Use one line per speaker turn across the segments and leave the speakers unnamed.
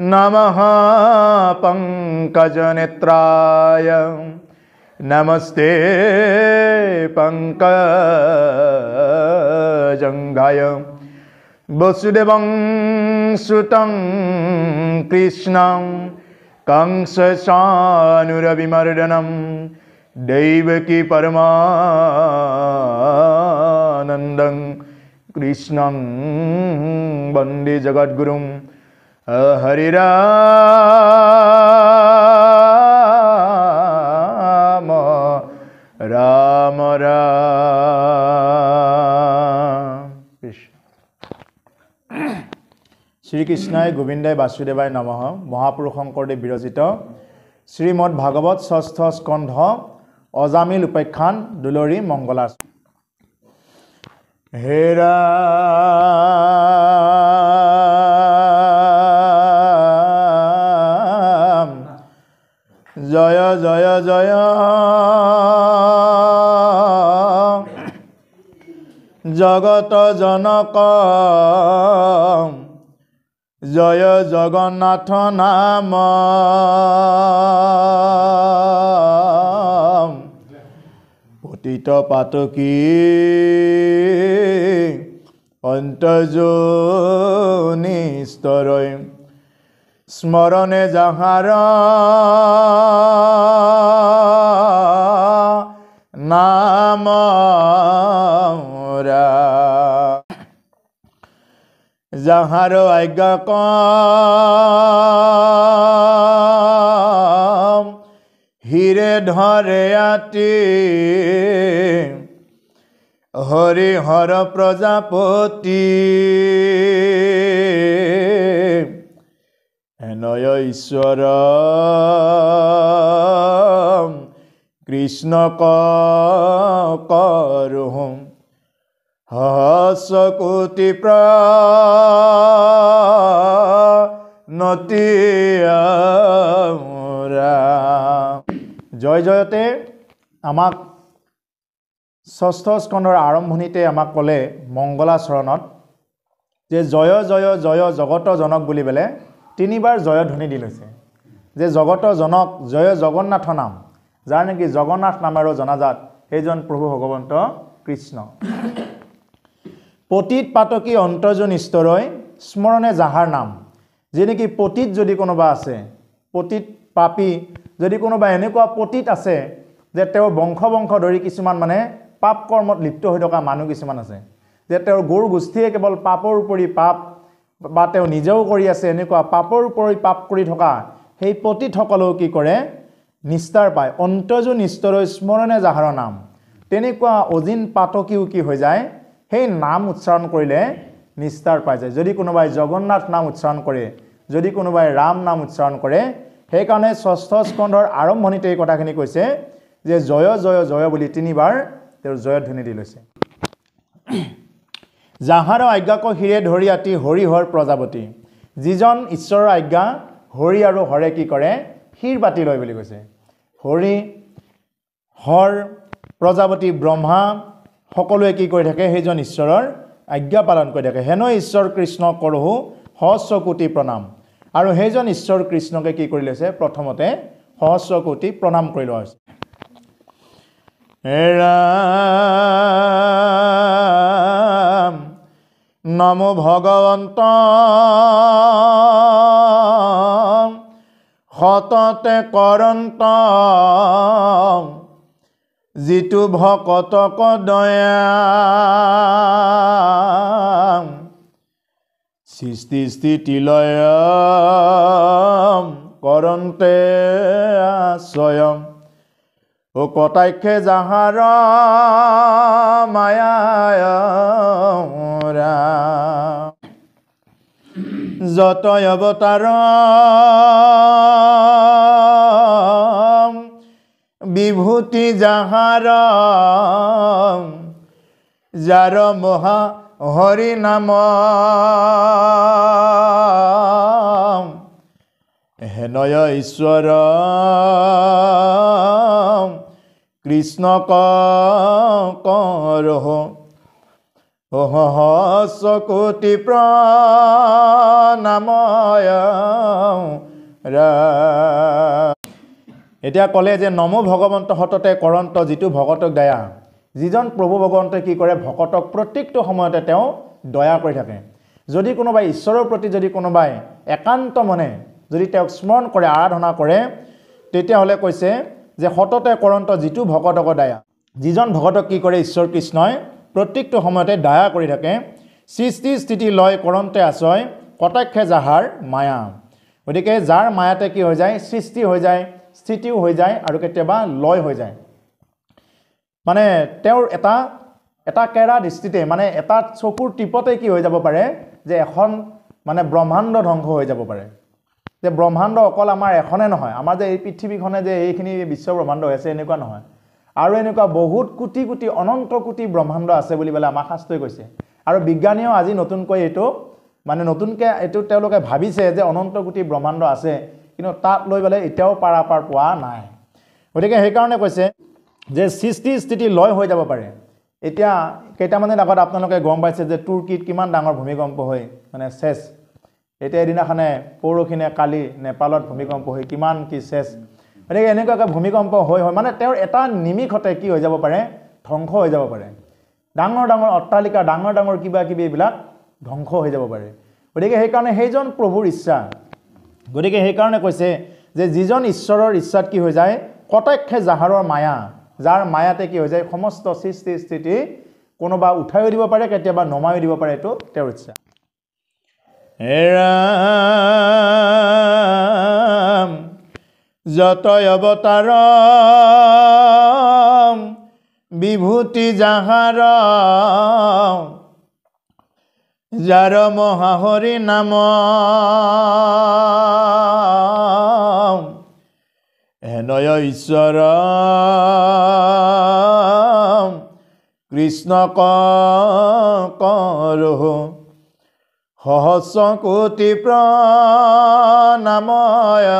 नमः पङ्कजनेत्राय नमस्ते पङ्कजङ्गाय वसुदेवं सुतं कृष्णं कंसशानुरविमर्दनं दैवकी परमानन्दं कृष्णं वन्दे जगद्गुरुं हरि राम राम শ্ৰীকৃষ্ণাই গোবিন্দাই বাসুদেৱাই নম মহাপুৰুষ শংকৰদেৱ বিৰজিত শ্ৰীমদ ভাগৱত ষষ্ঠ স্কন্ধ অজামিল উপাখ্যান দুলৰী মংগলা হেৰা জয় জয় জয় জগত জনক জয় জগন্নাথ নাম পতিত পাতকী অন্তজনী স্তরয় স্মরণে যাহারা নাম যাহার আজ্ঞা কম হিরে ধরে আতি হরিহর প্রজাপতি নয় ঈশ্বর কৃষ্ণ কৰো হাসকুটি প্ৰতিয়ৰা জয় জয়তে আমাক ষষ্ঠ স্কন্ধৰ আৰম্ভণিতে আমাক ক'লে মংগলাচৰণত যে জয় জয় জয় জগত জনক বুলি পেলাই তিনিবাৰ জয়ধ্বনি দি লৈছে যে জগত জনক জয় জগন্নাথ নাম যাৰ নেকি জগন্নাথ নামেৰেও জনাজাত সেইজন প্ৰভু ভগৱন্ত কৃষ্ণ পতীত পাতকী অন্তৰ্জন ঈশ্বৰৈ স্মৰণে যাহাৰ নাম যি নেকি পতীত যদি কোনোবা আছে পতীত পাপী যদি কোনোবা এনেকুৱা পতীত আছে যে তেওঁ বংশ বংশ ধৰি কিছুমান মানে পাপ কৰ্মত লিপ্ত হৈ থকা মানুহ কিছুমান আছে যে তেওঁৰ গৰু গোষ্ঠীয়ে কেৱল পাপৰ উপৰি পাপ বা তেওঁ নিজেও কৰি আছে এনেকুৱা পাপৰ উপৰি পাপ কৰি থকা সেই পতীতসকলেও কি কৰে নিস্তাৰ পায় অন্তজো নিস্তৰ স্মৰণে যাহাৰ নাম তেনেকুৱা অজিন পাতকীও কি হৈ যায় সেই নাম উচ্চাৰণ কৰিলে নিস্তাৰ পাই যায় যদি কোনোবাই জগন্নাথ নাম উচ্চাৰণ কৰে যদি কোনোবাই ৰাম নাম উচ্চাৰণ কৰে সেইকাৰণে ষষ্ঠ স্কন্ধৰ আৰম্ভণিতে এই কথাখিনি কৈছে যে জয় জয় জয় বুলি তিনিবাৰ তেওঁৰ জয় জয়ধ্বনি দি লৈছে যাহাৰ আজ্ঞাক হিৰে ধৰি আতি হৰি হৰ প্ৰজাপতি যিজন ঈশ্বৰৰ আজ্ঞা হৰি আৰু হৰে কি কৰে শিৰ বাতি লয় বুলি কৈছে হৰি হৰ প্ৰজাপতি ব্ৰহ্মা সকলোৱে কি কৰি থাকে সেইজন ঈশ্বৰৰ আজ্ঞা পালন কৰি থাকে হেনো ঈশ্বৰ কৃষ্ণ কৰহো সহস্ৰ কোটি প্ৰণাম আৰু সেইজন ঈশ্বৰ কৃষ্ণকে কি কৰি লৈছে প্ৰথমতে সহস্ৰ কোটি প্ৰণাম কৰি লোৱা হৈছে নম ভগৱন্ত সততে কৰন্ত যিটো ভকতক দয়া সৃষ্টি স্থিতি লয় কৰন্তে স্বয়ং ও কটাক্ষে যাহাৰ মায়া যত অৱতাৰ বিভূতি যাহার যার মহা হরি নাম হেনয় ঈশ্বর কৃষ্ণ করহ সহস কোটি প্ৰণাময় ৰা এতিয়া ক'লে যে নম ভগৱন্ত সততে কৰন্ত যিটো ভকতক দয়া যিজন প্ৰভু ভগৱন্তই কি কৰে ভকতক প্ৰত্যেকটো সময়তে তেওঁ দয়া কৰি থাকে যদি কোনোবাই ঈশ্বৰৰ প্ৰতি যদি কোনোবাই একান্ত মনে যদি তেওঁক স্মৰণ কৰে আৰাধনা কৰে তেতিয়াহ'লে কৈছে যে সততে কৰন্ত যিটো ভকতক দয়া যিজন ভকতক কি কৰে ঈশ্বৰ কৃষ্ণই প্ৰত্যেকটো সময়তে দয়া কৰি থাকে সৃষ্টি স্থিতি লয় কৰন্তে আশ্ৰয় কটাক্ষে যাহাৰ মায়া গতিকে যাৰ মায়াতে কি হৈ যায় সৃষ্টি হৈ যায় স্থিতিও হৈ যায় আৰু কেতিয়াবা লয় হৈ যায় মানে তেওঁৰ এটা এটা কেৰা দৃষ্টিতে মানে এটা চকুৰ টিপতে কি হৈ যাব পাৰে যে এখন মানে ব্ৰহ্মাণ্ড ধ্বংস হৈ যাব পাৰে যে ব্ৰহ্মাণ্ড অকল আমাৰ এখনে নহয় আমাৰ যে এই পৃথিৱীখনে যে এইখিনি বিশ্ব ব্ৰহ্মাণ্ড হৈ আছে এনেকুৱা নহয় আৰু এনেকুৱা বহুত কোটি কোটি অনন্ত কোটি ব্ৰহ্মাণ্ড আছে বুলি পেলাই আমাৰ শাস্ত্ৰই কৈছে আৰু বিজ্ঞানীয়েও আজি নতুনকৈ এইটো মানে নতুনকৈ এইটো তেওঁলোকে ভাবিছে যে অনন্ত কোটি ব্ৰহ্মাণ্ড আছে কিন্তু তাত লৈ পেলাই এতিয়াও পাৰা পোৱা নাই গতিকে সেইকাৰণে কৈছে যে সৃষ্টি স্থিতি লয় হৈ যাব পাৰে এতিয়া কেইটামানদিন আগত আপোনালোকে গম পাইছে যে তুৰ্কীত কিমান ডাঙৰ ভূমিকম্প হৈ মানে চেচ এতিয়া এদিনাখনে পৰহিনে কালি নেপালত ভূমিকম্প হৈ কিমান কি চেচ গতিকে এনেকুৱাকৈ ভূমিকম্প হৈ হয় মানে তেওঁৰ এটা নিমিষতে কি হৈ যাব পাৰে ধ্বংস হৈ যাব পাৰে ডাঙৰ ডাঙৰ অট্টালিকা ডাঙৰ ডাঙৰ কিবা কিবি এইবিলাক ধ্বংস হৈ যাব পাৰে গতিকে সেইকাৰণে সেইজন প্ৰভুৰ ইচ্ছা গতিকে সেইকাৰণে কৈছে যে যিজন ঈশ্বৰৰ ইচ্ছাত কি হৈ যায় কটাক্ষে জাহাৰৰ মায়া যাৰ মায়াতে কি হৈ যায় সমস্ত সৃষ্টি স্থিতি কোনোবা উঠায়ো দিব পাৰে কেতিয়াবা নমায়ো দিব পাৰে এইটো তেওঁৰ ইচ্ছা হেৰা যত অৱতাৰ বিভূতি জাহাৰ যাৰ মহাহৰি নাম হেনয় ঈশ্বৰ কৃষ্ণ ক কৰো সহস কোটি প্ৰণাময়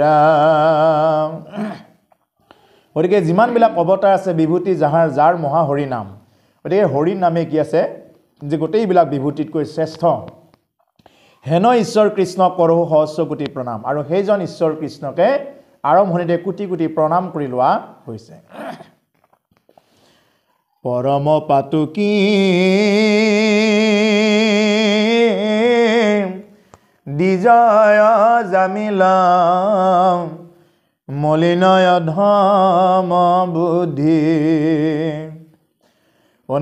ৰাম গতিকে যিমানবিলাক অৱতাৰ আছে বিভূতি যাহাৰ যাৰ মহা হৰি নাম গতিকে হৰিৰ নামে কি আছে যে গোটেইবিলাক বিভূতিতকৈ শ্ৰেষ্ঠ হেন ঈশ্বৰ কৃষ্ণ কৰোঁ সহস্ব কোটি প্ৰণাম আৰু সেইজন ঈশ্বৰ কৃষ্ণকে আৰম্ভণিতে কোটি কোটি প্ৰণাম কৰি লোৱা হৈছে পৰম পাতুকি দিজয় জামিল মলিনয় ধম বুদ্ধি অ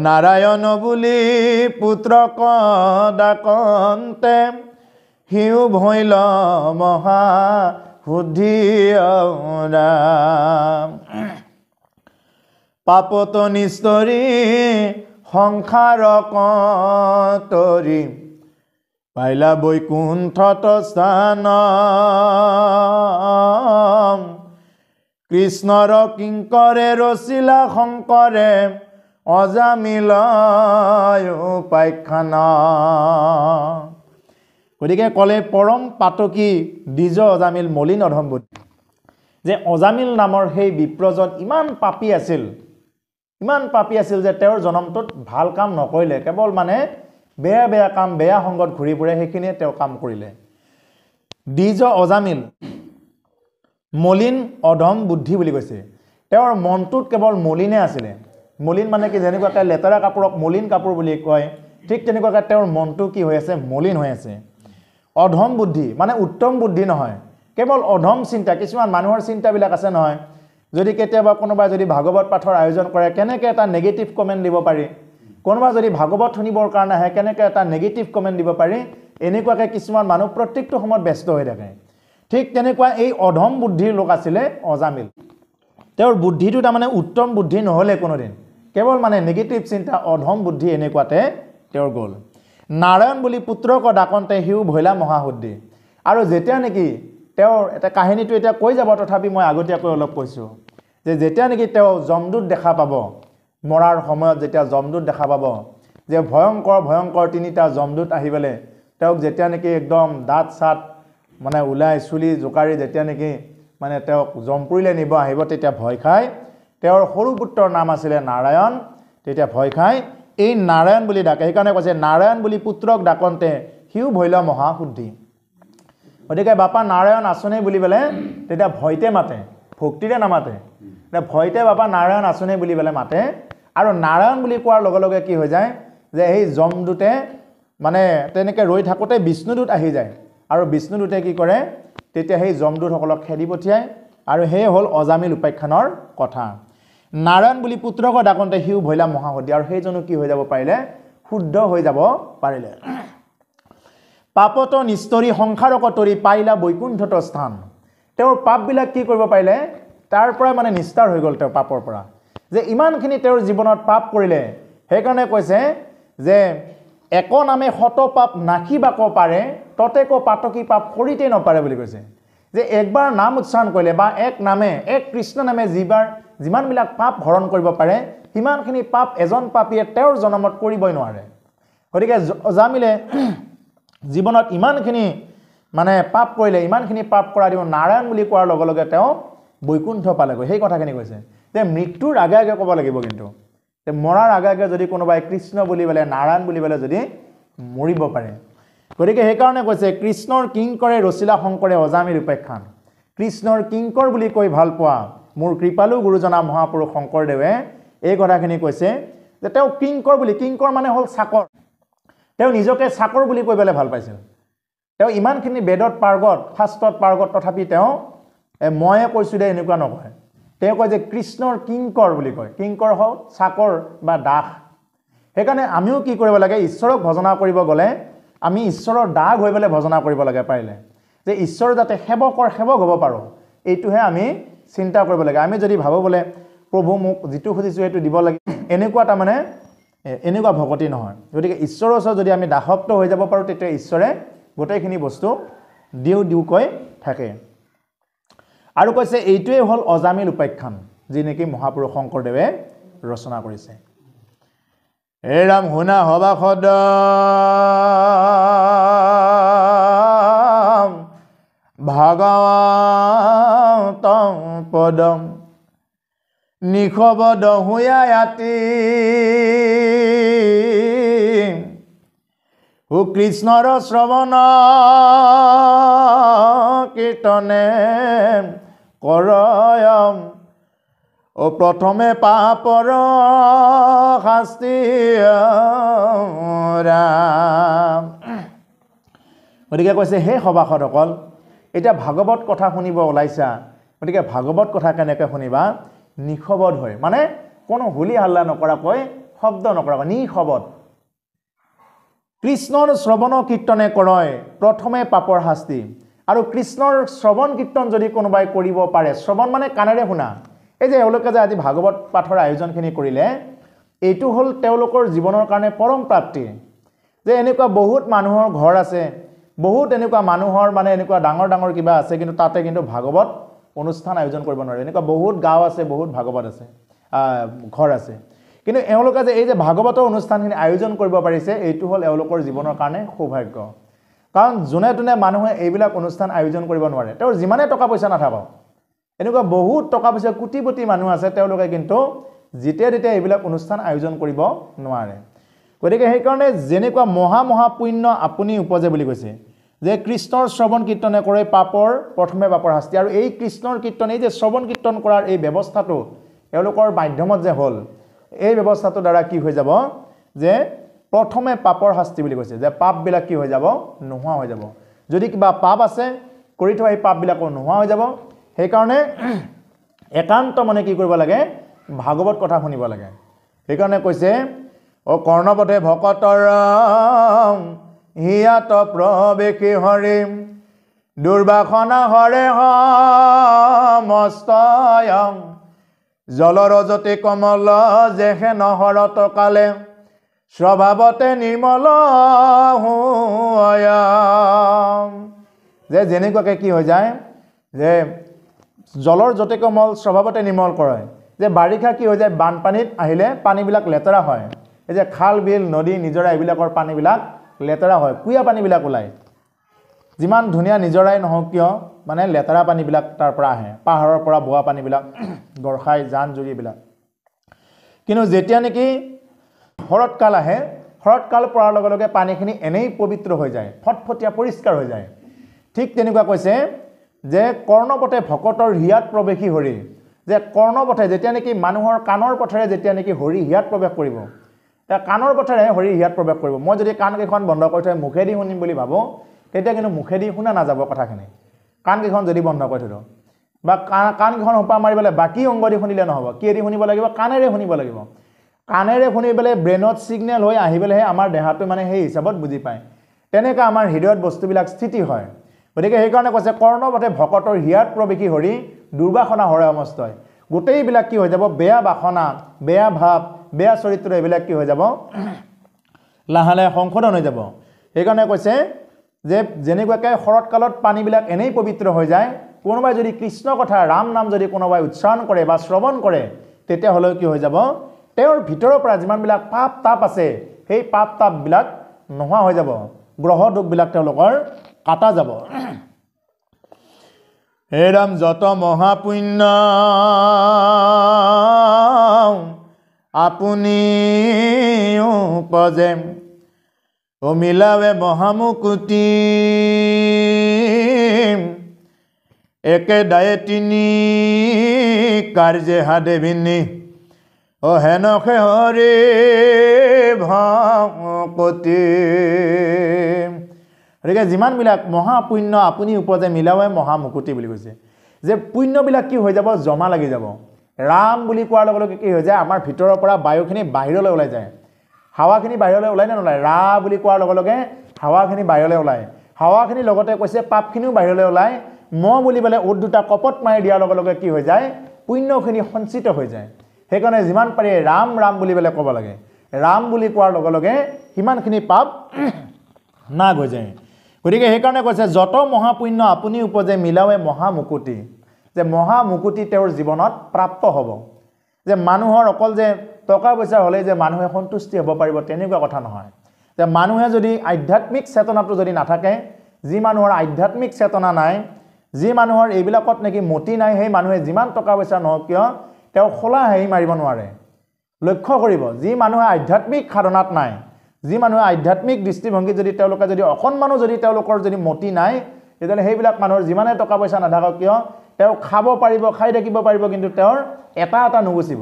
নাৰায়ণ বুলি পুত্ৰ কদাকন্তে সিও ভৈল মহা শুদ্ধি পাপত নিস্তৰি সংসাৰ কৰি পাইলা বৈকুণ্ঠত স্থান কৃষ্ণৰ কিংকৰে ৰচিলা শংকৰে অজামিল উপাখ্যান গতিকে ক'লে পৰম পাতকী দ্বিজ অজামিল মলিন অধম্বুধ যে অজামিল নামৰ সেই বিপ্ৰজন ইমান পাপী আছিল ইমান পাপী আছিল যে তেওঁৰ জনমটোত ভাল কাম নকৰিলে কেৱল মানে বেয়া বেয়া কাম বেয়া সংগত ঘূৰি ফুৰে সেইখিনিয়ে তেওঁ কাম কৰিলে দ্বিজ অজামিল মলিন অধম বুদ্ধি বুলি কৈছে তেওঁৰ মনটোত কেৱল মলিনে আছিলে মলিন মানে কি যেনেকুৱাকৈ লেতেৰা কাপোৰক মলিন কাপোৰ বুলি কয় ঠিক তেনেকুৱাকৈ তেওঁৰ মনটো কি হৈ আছে মলিন হৈ আছে অধম বুদ্ধি মানে উত্তম বুদ্ধি নহয় কেৱল অধম চিন্তা কিছুমান মানুহৰ চিন্তাবিলাক আছে নহয় যদি কেতিয়াবা কোনোবাই যদি ভাগৱত পাঠৰ আয়োজন কৰে কেনেকৈ এটা নেগেটিভ কমেণ্ট দিব পাৰি কোনোবা যদি ভাগৱত শুনিবৰ কাৰণে আহে কেনেকৈ এটা নেগেটিভ কমেণ্ট দিব পাৰি এনেকুৱাকৈ কিছুমান মানুহ প্ৰত্যেকটো সময়ত ব্যস্ত হৈ থাকে ঠিক তেনেকুৱা এই অধম বুদ্ধিৰ লোক আছিলে অজামিল তেওঁৰ বুদ্ধিটো তাৰমানে উত্তম বুদ্ধি নহ'লে কোনোদিন কেৱল মানে নেগেটিভ চিন্তা অধম বুদ্ধি এনেকুৱাতে তেওঁৰ গ'ল নাৰায়ণ বুলি পুত্ৰক ডাকন্তে সিও ভৈলা মহাশুদ্ধি আৰু যেতিয়া নেকি তেওঁৰ এটা কাহিনীটো এতিয়া কৈ যাব তথাপি মই আগতীয়াকৈ অলপ কৈছোঁ যে যেতিয়া নেকি তেওঁ যমদূত দেখা পাব মৰাৰ সময়ত যেতিয়া জমদূত দেখা পাব যে ভয়ংকৰ ভয়ংকৰ তিনিটা জমদূত আহি পেলাই তেওঁক যেতিয়া নেকি একদম দাঁত চাত মানে ওলাই চুলি জোকাৰি যেতিয়া নেকি মানে তেওঁক জম্পুৰিলে নিব আহিব তেতিয়া ভয় খায় তেওঁৰ সৰু পুত্ৰৰ নাম আছিলে নাৰায়ণ তেতিয়া ভয় খায় এই নাৰায়ণ বুলি ডাকে সেইকাৰণে কৈছে নাৰায়ণ বুলি পুত্ৰক ডাকন্তে সিও ভৈল মহাশুদ্ধি গতিকে বাপা নাৰায়ণ আছোনে বুলি পেলে তেতিয়া ভয়তে মাতে ভক্তিৰে নামাতে এতিয়া ভয়তে বাপা নাৰায়ণ আছোনে বুলি পেলাই মাতে আৰু নাৰায়ণ বুলি কোৱাৰ লগে লগে কি হৈ যায় যে সেই যমদূতে মানে তেনেকৈ ৰৈ থাকোঁতে বিষ্ণুদূত আহি যায় আৰু বিষ্ণুদূতে কি কৰে তেতিয়া সেই যমদূতসকলক খেদি পঠিয়ায় আৰু সেয়ে হ'ল অজামিল উপাখ্যানৰ কথা নাৰায়ণ বুলি পুত্ৰক ডাকোঁতে সিও ভৈলা মহাসতী আৰু সেইজনো কি হৈ যাব পাৰিলে শুদ্ধ হৈ যাব পাৰিলে পাপত নিস্তৰি সংসাৰক তৰি পাৰিলা বৈকুণ্ঠত স্থান তেওঁৰ পাপবিলাক কি কৰিব পাৰিলে তাৰ পৰাই মানে নিস্তাৰ হৈ গ'ল তেওঁ পাপৰ পৰা যে ইমানখিনি তেওঁৰ জীৱনত পাপ কৰিলে সেইকাৰণে কৈছে যে এক নামে শত পাপ নাশিবাক পাৰে ততে ক পাতকী পাপ কৰিতেই নপাৰে বুলি কৈছে যে একবাৰ নাম উচ্চাৰণ কৰিলে বা এক নামে এক কৃষ্ণ নামে যিবাৰ যিমানবিলাক পাপ হৰণ কৰিব পাৰে সিমানখিনি পাপ এজন পাপীয়ে তেওঁৰ জনমত কৰিবই নোৱাৰে গতিকে জামিলে জীৱনত ইমানখিনি মানে পাপ কৰিলে ইমানখিনি পাপ কৰা দিব নাৰায়ণ বুলি কোৱাৰ লগে লগে তেওঁ বৈকুণ্ঠ পালেগৈ সেই কথাখিনি কৈছে যে মৃত্যুৰ আগে আগে ক'ব লাগিব কিন্তু যে মৰাৰ আগে আগে যদি কোনোবাই কৃষ্ণ বুলি পেলাই নাৰায়ণ বুলি পেলাই যদি মৰিব পাৰে গতিকে সেইকাৰণে কৈছে কৃষ্ণৰ কিংকৰে ৰচিলা শংকৰে অজামিল উপাখ্যান কৃষ্ণৰ কিংকৰ বুলি কৈ ভাল পোৱা মোৰ কৃপালু গুৰুজনা মহাপুৰুষ শংকৰদেৱে এই কথাখিনি কৈছে যে তেওঁ কিংকৰ বুলি কিংকৰ মানে হ'ল চাকৰ তেওঁ নিজকে চাকৰ বুলি কৈ পেলাই ভাল পাইছিল তেওঁ ইমানখিনি বেদত পাৰ্গত শাস্ত্ৰত পাৰ্গত তথাপি তেওঁ ময়ে কৈছোঁ দে এনেকুৱা নকয় তেওঁ কয় যে কৃষ্ণৰ কিংকৰ বুলি কয় কিংকৰ হওক চাকৰ বা দাস সেইকাৰণে আমিও কি কৰিব লাগে ঈশ্বৰক ভজনা কৰিব গ'লে আমি ঈশ্বৰৰ দাগ হৈ পেলাই ভজনা কৰিব লাগে পাৰিলে যে ঈশ্বৰ যাতে সেৱকৰ সেৱক হ'ব পাৰোঁ এইটোহে আমি চিন্তা কৰিব লাগে আমি যদি ভাবোঁ বোলে প্ৰভু মোক যিটো খুজিছোঁ সেইটো দিব লাগে এনেকুৱা তাৰমানে এনেকুৱা ভকতি নহয় গতিকে ঈশ্বৰৰ ওচৰত যদি আমি দাসত্ব হৈ যাব পাৰোঁ তেতিয়া ঈশ্বৰে গোটেইখিনি বস্তু দিওঁ দিওঁকৈ থাকে আৰু কৈছে এইটোৱেই হ'ল অজামিল উপাখ্যান যি নেকি মহাপুৰুষ শংকৰদেৱে ৰচনা কৰিছে হে ৰাম শুনা হবা সদ ভগৱ সম্পদম নিশবদ হুয়াতি কৃষ্ণৰ শ্ৰৱণ কীৰ্তনে কৰয়ম অ প্ৰথমে পাপৰ শাস্তি গতিকে কৈছে হে সবাসদসকল এতিয়া ভাগৱত কথা শুনিব ওলাইছা গতিকে ভাগৱত কথা কেনেকৈ শুনিবা নিশবদ হয় মানে কোনো হুলি হাল্লা নকৰাকৈ শব্দ নকৰাকৈ নিশবদ কৃষ্ণৰ শ্ৰৱণ কীৰ্তনে কৰয় প্ৰথমে পাপৰ শাস্তি আৰু কৃষ্ণৰ শ্ৰৱণ কীৰ্তন যদি কোনোবাই কৰিব পাৰে শ্ৰৱণ মানে কাণেৰে শুনা এই যে এওঁলোকে যে আজি ভাগৱত পাঠৰ আয়োজনখিনি কৰিলে এইটো হ'ল তেওঁলোকৰ জীৱনৰ কাৰণে পৰম প্ৰাপ্তি যে এনেকুৱা বহুত মানুহৰ ঘৰ আছে বহুত এনেকুৱা মানুহৰ মানে এনেকুৱা ডাঙৰ ডাঙৰ কিবা আছে কিন্তু তাতে কিন্তু ভাগৱত অনুষ্ঠান আয়োজন কৰিব নোৱাৰে এনেকুৱা বহুত গাঁও আছে বহুত ভাগৱত আছে ঘৰ আছে কিন্তু এওঁলোকে যে এই যে ভাগৱতৰ অনুষ্ঠানখিনি আয়োজন কৰিব পাৰিছে এইটো হ'ল এওঁলোকৰ জীৱনৰ কাৰণে সৌভাগ্য কাৰণ যোনে তোনে মানুহে এইবিলাক অনুষ্ঠান আয়োজন কৰিব নোৱাৰে তেওঁৰ যিমানে টকা পইচা নাথাকক এনেকুৱা বহুত টকা পইচা কোটি কোটি মানুহ আছে তেওঁলোকে কিন্তু যেতিয়া তেতিয়া এইবিলাক অনুষ্ঠান আয়োজন কৰিব নোৱাৰে গতিকে সেইকাৰণে যেনেকুৱা মহামহাপুণ্য আপুনি উপজে বুলি কৈছে যে কৃষ্ণৰ শ্ৰৱণ কীৰ্তনে কৰে পাপৰ প্ৰথমে পাপৰ শাস্তি আৰু এই কৃষ্ণৰ কীৰ্তন এই যে শ্ৰৱণ কীৰ্তন কৰাৰ এই ব্যৱস্থাটো এওঁলোকৰ মাধ্যমত যে হ'ল এই ব্যৱস্থাটোৰ দ্বাৰা কি হৈ যাব যে প্ৰথমে পাপৰ শাস্তি বুলি কৈছে যে পাপবিলাক কি হৈ যাব নোহোৱা হৈ যাব যদি কিবা পাপ আছে কৰি থোৱা সেই পাপবিলাকো নোহোৱা হৈ যাব সেইকাৰণে একান্ত মানে কি কৰিব লাগে ভাগৱত কথা শুনিব লাগে সেইকাৰণে কৈছে অ কৰ্ণপথে ভকতৰ হিয়াত প্ৰৱেশী হৰিম দুৰ্বাসনা হৰে হস্তয়ং জলৰজতে কমল জেহে নহৰত কালে স্বভাৱতে নিৰ্মল যে যেনেকুৱাকৈ কি হৈ যায় যে জলৰ যতে কমল স্বভাৱতে নিৰ্মল কৰে যে বাৰিষা কি হৈ যায় বানপানীত আহিলে পানীবিলাক লেতেৰা হয় এই যে খাল বিল নদী নিজৰা এইবিলাকৰ পানীবিলাক লেতেৰা হয় কুঁয়া পানীবিলাক ওলায় যিমান ধুনীয়া নিজৰাই নহওক কিয় মানে লেতেৰা পানীবিলাক তাৰ পৰা আহে পাহাৰৰ পৰা বোৱা পানীবিলাক গৰখাই জান জুৰি এইবিলাক কিন্তু যেতিয়া নেকি শৰৎকাল আহে শৰৎ পৰাৰ লগে লগে পানীখিনি এনেই পবিত্ৰ হৈ যায় ফটফটীয়া পৰিষ্কাৰ হৈ যায় ঠিক তেনেকুৱা কৈছে যে কৰ্ণপথে ভকতৰ হিয়াত প্ৰৱেশী হৰি যে কৰ্ণপথে যেতিয়া নেকি মানুহৰ কাণৰ পথেৰে যেতিয়া নেকি হৰি হিয়াত প্ৰৱেশ কৰিব কাণৰ কথাৰে হৰি হিয়াত প্ৰৱেশ কৰিব মই যদি কাণকেইখন বন্ধ কৰি থৈ মুখেদি শুনিম বুলি ভাবোঁ তেতিয়া কিন্তু মুখেদি শুনা নাযাব কথাখিনি কাণকেইখন যদি বন্ধ কৰি থৈ দিওঁ বা কাণ কাণকেইখন সোপা মাৰি পেলাই বাকী অংগদি শুনিলে নহ'ব কি কিয়েদি শুনিব লাগিব কাণেৰে শুনিব লাগিব কাণেৰে শুনি পেলাই ব্ৰেইনত ছিগনেল হৈ আহি পেলাইহে আমাৰ দেহাটো মানে সেই হিচাপত বুজি পায় তেনেকৈ আমাৰ হৃদয়ত বস্তুবিলাক স্থিতি হয় গতিকে সেইকাৰণে কৈছে কৰ্ণপথে ভকতৰ হিয়াত প্ৰৱেশী হৰি দুৰ্বাসনা হৰে অমস্তই গোটেইবিলাক কি হৈ যাব বেয়া বাসনা বেয়া ভাৱ বেয়া চৰিত্ৰ এইবিলাক কি হৈ যাব লাহে লাহে সংশোধন হৈ যাব সেইকাৰণে কৈছে যে যেনেকুৱাকৈ শৰৎকালত পানীবিলাক এনেই পবিত্ৰ হৈ যায় কোনোবাই যদি কৃষ্ণ কথা ৰাম নাম যদি কোনোবাই উচ্চাৰণ কৰে বা শ্ৰৱণ কৰে তেতিয়াহ'লে কি হৈ যাব তেওঁৰ ভিতৰৰ পৰা যিমানবিলাক পাপ তাপ আছে সেই পাপ তাপবিলাক নোহোৱা হৈ যাব গ্ৰহ দুখবিলাক তেওঁলোকৰ কাটা যাব হে ৰাম যত মহাপুণ্য আপুনি পজে অমিলাৱে মহামুকুটি একেদায়ে তিনি কাৰ্যে হা দেৱিনী অ হেন হৰি ভকতি গতিকে যিমানবিলাক মহাপুণ্য আপুনি ওপৰতে মিলাৱে মহামুকুটি বুলি কৈছে যে পুণ্যবিলাক কি হৈ যাব জমা লাগি যাব ৰাম বুলি কোৱাৰ লগে লগে কি হৈ যায় আমাৰ ভিতৰৰ পৰা বায়ুখিনি বাহিৰলৈ ওলাই যায় হাৱাখিনি বাহিৰলৈ ওলায় নে নোলায় ৰা বুলি কোৱাৰ লগে লগে হাৱাখিনি বাহিৰলৈ ওলায় হাৱাখিনিৰ লগতে কৈছে পাপখিনিও বাহিৰলৈ ওলায় ম বুলি পেলাই উদ দুটা কপট মাৰি দিয়াৰ লগে লগে কি হৈ যায় পুণ্যখিনি সঞ্চিত হৈ যায় সেইকাৰণে যিমান পাৰি ৰাম ৰাম বুলি পেলাই ক'ব লাগে ৰাম বুলি কোৱাৰ লগে লগে সিমানখিনি পাপ নাগ হৈ যায় গতিকে সেইকাৰণে কৈছে যত মহাপুণ্য আপুনি উপজে মিলাওৱে মহামুকুতি যে মহামুকুটি তেওঁৰ জীৱনত প্ৰাপ্ত হ'ব যে মানুহৰ অকল যে টকা পইচা হ'লেই যে মানুহে সন্তুষ্টি হ'ব পাৰিব তেনেকুৱা কথা নহয় যে মানুহে যদি আধ্যাত্মিক চেতনাটো যদি নাথাকে যি মানুহৰ আধ্যাত্মিক চেতনা নাই যি মানুহৰ এইবিলাকত নেকি মতি নাই সেই মানুহে যিমান টকা পইচা নহওক কিয় তেওঁ খোলা হেৰি মাৰিব নোৱাৰে লক্ষ্য কৰিব যি মানুহে আধ্যাত্মিক সাধনাত নাই যি মানুহে আধ্যাত্মিক দৃষ্টিভংগী যদি তেওঁলোকে যদি অকণমানো যদি তেওঁলোকৰ যদি মতি নাই তেতিয়াহ'লে সেইবিলাক মানুহৰ যিমানে টকা পইচা নাথাকক কিয় তেওঁ খাব পাৰিব খাই থাকিব পাৰিব কিন্তু তেওঁৰ এটা এটা নুগুচিব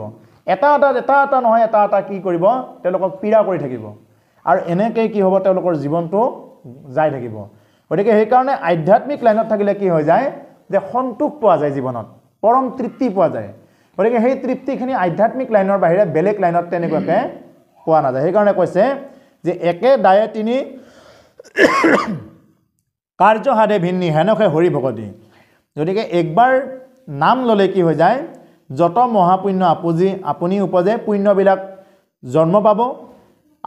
এটা এটা এটা এটা নহয় এটা এটা কি কৰিব তেওঁলোকক পীড়া কৰি থাকিব আৰু এনেকৈ কি হ'ব তেওঁলোকৰ জীৱনটো যাই থাকিব গতিকে সেইকাৰণে আধ্যাত্মিক লাইনত থাকিলে কি হৈ যায় যে সন্তোষ পোৱা যায় জীৱনত পৰম তৃপ্তি পোৱা যায় গতিকে সেই তৃপ্তিখিনি আধ্যাত্মিক লাইনৰ বাহিৰে বেলেগ লাইনত তেনেকুৱাকৈ পোৱা নাযায় সেইকাৰণে কৈছে যে একে দায়ে তিনি কাৰ্যসাধে ভিন্নি হেনকে হৰি ভকতী গতিকে একবাৰ নাম ল'লে কি হৈ যায় যত মহাপুণ্য আপুজি আপুনি উপজে পুণ্যবিলাক জন্ম পাব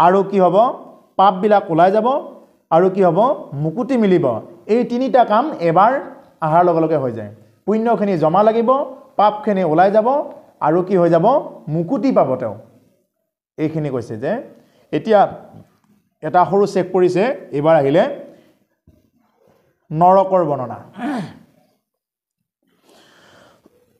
আৰু কি হ'ব পাপবিলাক ওলাই যাব আৰু কি হ'ব মুকুতি মিলিব এই তিনিটা কাম এবাৰ অহাৰ লগে লগে হৈ যায় পুণ্যখিনি জমা লাগিব পাপখিনি ওলাই যাব আৰু কি হৈ যাব মুকুতি পাব তেওঁ এইখিনি কৈছে যে এতিয়া এটা সৰু চেক পৰিছে এইবাৰ আহিলে নৰকৰ বৰ্ণনা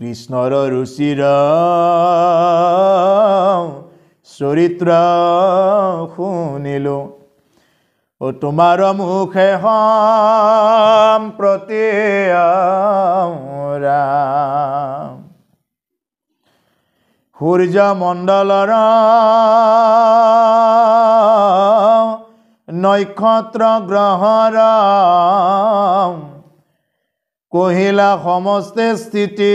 କୃଷ୍ଣର ଋଷିର ଚରିତ୍ର ଶୁଣିଲୁ ଓ ତୁମାର ମୁଖେ ହୂର୍ଯ୍ୟ ମଣ୍ଡଳର ନକ୍ଷତ୍ର ଗ୍ରହର কহিলা সমস্তে স্থিতি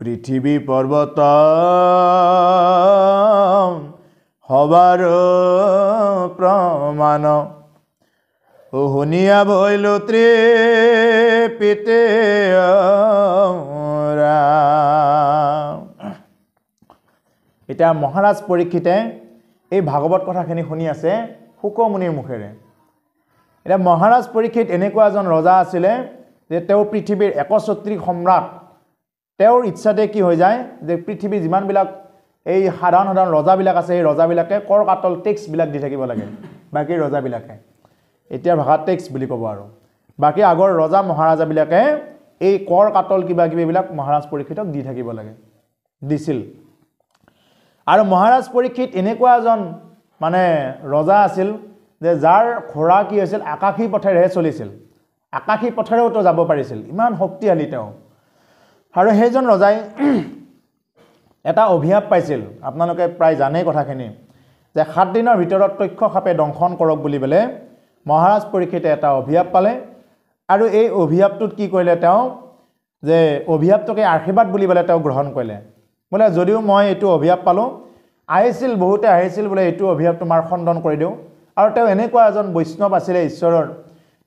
পৃথিৱী পৰ্বত হবাৰ প্ৰমাণ শুনিয়া ভৈল ত্ৰিপিতে এতিয়া মহাৰাজ পৰীক্ষিতে এই ভাগৱত কথাখিনি শুনি আছে শুকমুনিৰ মুখেৰে এতিয়া মহাৰাজ পৰীক্ষিত এনেকুৱা এজন ৰজা আছিলে যে তেওঁ পৃথিৱীৰ একচত্ৰিক সম্ৰাট তেওঁৰ ইচ্ছাতে কি হৈ যায় যে পৃথিৱীৰ যিমানবিলাক এই সাধাৰণ সাধাৰণ ৰজাবিলাক আছে সেই ৰজাবিলাকে কৰ কাতল টেক্সবিলাক দি থাকিব লাগে বাকী ৰজাবিলাকে এতিয়া ভাষাত টেক্স বুলি ক'ব আৰু বাকী আগৰ ৰজা মহাৰাজাবিলাকে এই কৰ কাতল কিবাকিবি এইবিলাক মহাৰাজ পৰীক্ষিতক দি থাকিব লাগে দিছিল আৰু মহাৰাজ পৰীক্ষিত এনেকুৱা এজন মানে ৰজা আছিল যে যাৰ খোৰা কি হৈছিল আকাশী পথেৰেহে চলিছিল আকাশী পথেৰেও তেওঁ যাব পাৰিছিল ইমান শক্তিশালী তেওঁ আৰু সেইজন ৰজাই এটা অভিশাপ পাইছিল আপোনালোকে প্ৰায় জানেই কথাখিনি যে সাত দিনৰ ভিতৰত তক্ষ সাপে দংশন কৰক বুলি পেলাই মহাৰাজ পৰীক্ষিতে এটা অভিশাপ পালে আৰু এই অভিশাপটোত কি কৰিলে তেওঁ যে অভিশাপটোকে আশীৰ্বাদ বুলি পেলাই তেওঁ গ্ৰহণ কৰিলে বোলে যদিও মই এইটো অভিশাপ পালোঁ আহিছিল বহুতে আহিছিল বোলে এইটো অভিশাপ তোমাৰ খণ্ডন কৰি দিওঁ আৰু তেওঁ এনেকুৱা এজন বৈষ্ণৱ আছিলে ঈশ্বৰৰ